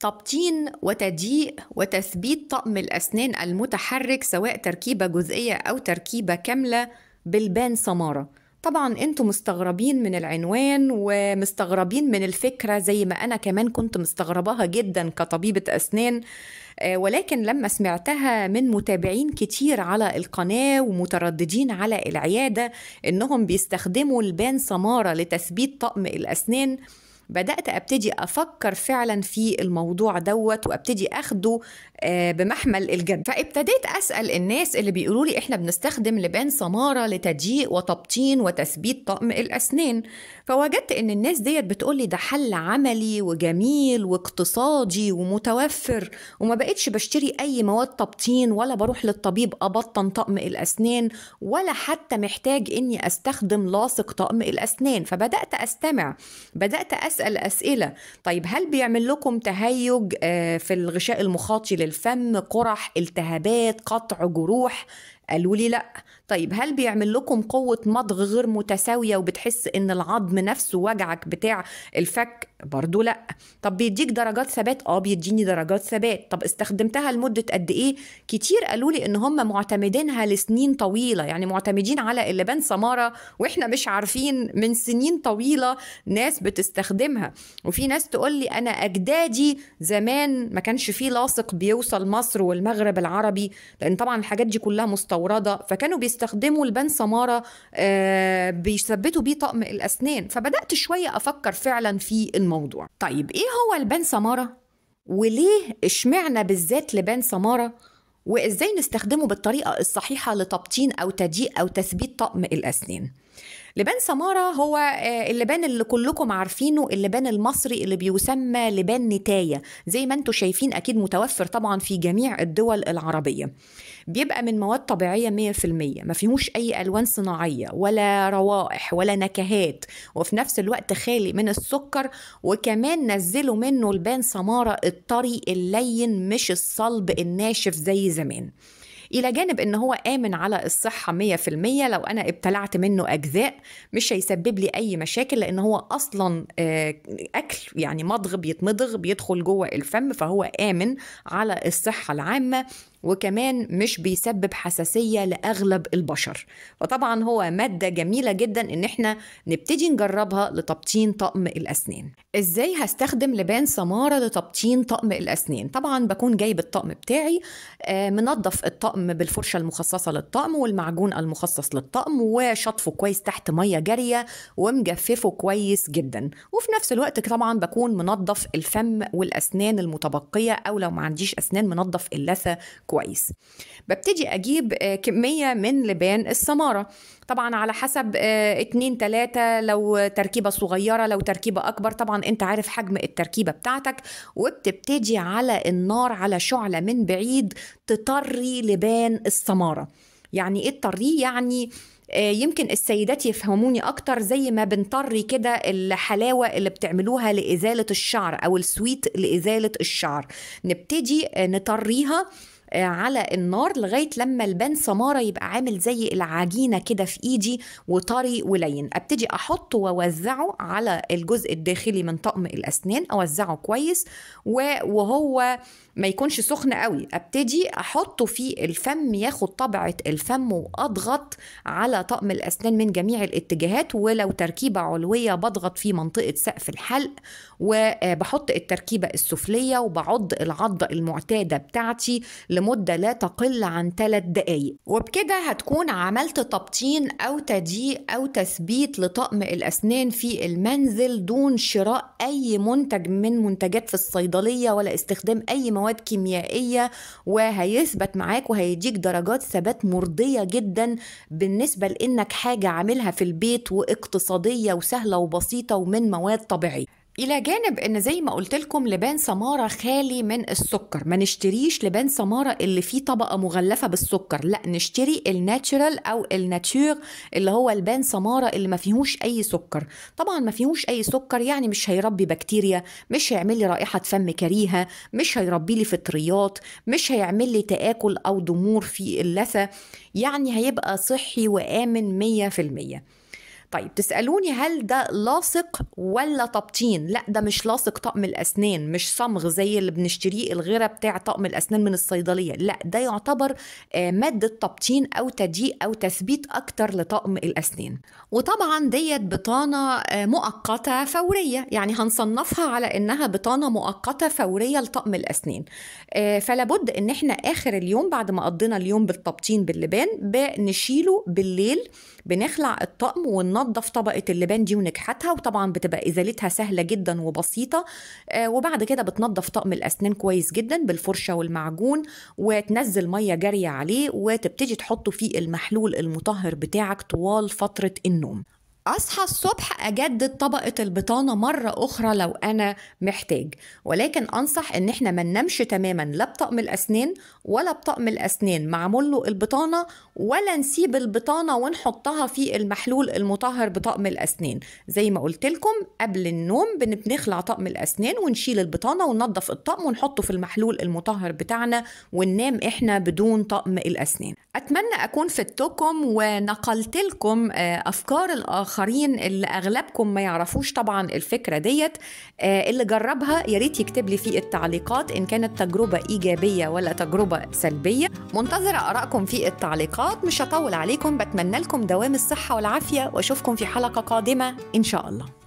تبطين وتضييق وتثبيت طقم الأسنان المتحرك سواء تركيبة جزئية أو تركيبة كاملة بالبان سمارة طبعا انتم مستغربين من العنوان ومستغربين من الفكرة زي ما أنا كمان كنت مستغرباها جدا كطبيبة أسنان آه، ولكن لما سمعتها من متابعين كتير على القناة ومترددين على العيادة إنهم بيستخدموا البان سمارة لتثبيت طقم الأسنان بدات ابتدي افكر فعلا في الموضوع دوت وابتدي اخده آه، بمحمل الجد فابتديت اسال الناس اللي بيقولوا لي احنا بنستخدم لبان سماره لتضييق وتبطين وتثبيت طقم الاسنان فوجدت ان الناس ديت بتقولي ده حل عملي وجميل واقتصادي ومتوفر وما بقتش بشتري اي مواد تبطين ولا بروح للطبيب ابطن طقم الاسنان ولا حتى محتاج اني استخدم لاصق طقم الاسنان فبدات استمع بدات اسال اسئله طيب هل بيعمل لكم تهيج آه، في الغشاء المخاطي للفم قرح التهابات قطع جروح قالوا لي لا طيب هل بيعمل لكم قوة مضغ غير متساوية وبتحس ان العظم نفسه وجعك بتاع الفك برضو لا طب بيديك درجات ثبات اه بيديني درجات ثبات طب استخدمتها لمدة قد ايه كتير قالوا لي ان هم معتمدينها لسنين طويلة يعني معتمدين على اللبان سمارة واحنا مش عارفين من سنين طويلة ناس بتستخدمها وفي ناس تقول لي انا اجدادي زمان ما كانش فيه لاصق بيوصل مصر والمغرب العربي لان طبعا الحاجات دي كلها مستوى مستورده فكانوا بيستخدموا لبان سماره آه، بيثبتوا بيه طقم الاسنان فبدات شويه افكر فعلا في الموضوع طيب ايه هو لبان سماره وليه اشمعنا بالذات لبان سماره وازاي نستخدمه بالطريقه الصحيحه لتبطين او تضييق او تثبيت طقم الاسنان لبان سمارة هو آه، اللبان اللي كلكم عارفينه اللبان المصري اللي بيسمى لبان نتاية زي ما انتم شايفين أكيد متوفر طبعا في جميع الدول العربية بيبقى من مواد طبيعية 100% ما فيهوش أي ألوان صناعية ولا روائح ولا نكهات وفي نفس الوقت خالي من السكر وكمان نزلوا منه لبان سمارة الطري اللين مش الصلب الناشف زي زمان إلى جانب أن هو آمن على الصحة 100% لو أنا ابتلعت منه أجزاء مش هيسبب لي أي مشاكل لأن هو أصلا آه، أكل يعني مضغ بيتمضغ بيدخل جوه الفم فهو آمن على الصحة العامة وكمان مش بيسبب حساسية لأغلب البشر فطبعا هو مادة جميلة جدا إن احنا نبتدي نجربها لتبطين طقم الأسنان إزاي هستخدم لبان سمارة لتبطين طقم الأسنان طبعا بكون جايب الطقم بتاعي آه منظف الطقم بالفرشة المخصصة للطقم والمعجون المخصص للطقم وشطفه كويس تحت مية جارية ومجففه كويس جدا وفي نفس الوقت طبعا بكون منظف الفم والأسنان المتبقية أو لو ما عنديش أسنان منظف اللثة كويس كويس ببتدي أجيب آه، كمية من لبان السمارة طبعا على حسب آه، اتنين تلاتة لو تركيبة صغيرة لو تركيبة أكبر طبعا أنت عارف حجم التركيبة بتاعتك وبتبتدي على النار على شعلة من بعيد تطري لبان السمارة يعني إيه تطريه يعني آه، يمكن السيدات يفهموني اكتر زي ما بنطري كده الحلاوه اللي بتعملوها لازاله الشعر او السويت لازاله الشعر نبتدي نطريها على النار لغايه لما البان سماره يبقى عامل زي العجينه كده في ايدي وطري ولين ابتدي احطه واوزعه على الجزء الداخلي من طقم الاسنان اوزعه كويس وهو ما يكونش سخن قوي ابتدي احطه في الفم ياخد طبعه الفم واضغط على طقم الاسنان من جميع الاتجاهات ولو تركيبه علويه بضغط في منطقه سقف الحلق وبحط التركيبه السفليه وبعض العضه المعتاده بتاعتي لم لمدة لا تقل عن 3 دقايق وبكده هتكون عملت تبطين أو تضييق أو تثبيت لطقم الأسنان في المنزل دون شراء أي منتج من منتجات في الصيدلية ولا استخدام أي مواد كيميائية وهيثبت معاك وهيديك درجات ثبات مرضية جدا بالنسبة لإنك حاجة عاملها في البيت واقتصادية وسهلة وبسيطة ومن مواد طبيعية الى جانب ان زي ما قلت لكم لبان سماره خالي من السكر ما نشتريش لبان سماره اللي فيه طبقه مغلفه بالسكر لا نشتري الناتشرال او الناتور اللي هو لبان سماره اللي ما فيهوش اي سكر طبعا ما فيهوش اي سكر يعني مش هيربي بكتيريا مش هيعمل لي رائحه فم كريهه مش هيربي لي فطريات مش هيعمل لي تاكل او ضمور في اللثه يعني هيبقى صحي وامن 100% طيب تسالوني هل ده لاصق ولا تبطين لا ده مش لاصق طقم الاسنان مش صمغ زي اللي بنشتريه الغيره بتاع طقم الاسنان من الصيدليه لا ده يعتبر آه، ماده تبطين او تضييق او تثبيت اكتر لطقم الاسنان وطبعا ديت بطانه آه، مؤقته فوريه يعني هنصنفها على انها بطانه مؤقته فوريه لطقم الاسنان آه، فلابد ان احنا اخر اليوم بعد ما قضينا اليوم بالتبطين باللبان بنشيله بالليل بنخلع الطقم وننظف بتنضف طبقه اللبان دي ونكحتها وطبعا بتبقى ازالتها سهله جدا وبسيطه آه، وبعد كده بتنضف طقم الاسنان كويس جدا بالفرشه والمعجون وتنزل ميه جاريه عليه وتبتدي تحطه في المحلول المطهر بتاعك طوال فتره النوم اصحى الصبح اجدد طبقه البطانه مره اخرى لو انا محتاج ولكن انصح ان احنا ما ننامش تماما لا بطقم الاسنان ولا بطقم الاسنان معمول له البطانه ولا نسيب البطانه ونحطها في المحلول المطهر بطقم الاسنان زي ما قلت لكم قبل النوم بنخلع طقم الاسنان ونشيل البطانه وننضف الطقم ونحطه في المحلول المطهر بتاعنا وننام احنا بدون طقم الاسنان اتمنى اكون فدتكم ونقلت لكم آه، افكار الاخر الاخرين اللي اغلبكم ما يعرفوش طبعا الفكره ديت آه، اللي جربها يا ريت يكتب لي في التعليقات ان كانت تجربه ايجابيه ولا تجربه سلبيه منتظره ارائكم في التعليقات مش هطول عليكم بتمنى لكم دوام الصحه والعافيه واشوفكم في حلقه قادمه ان شاء الله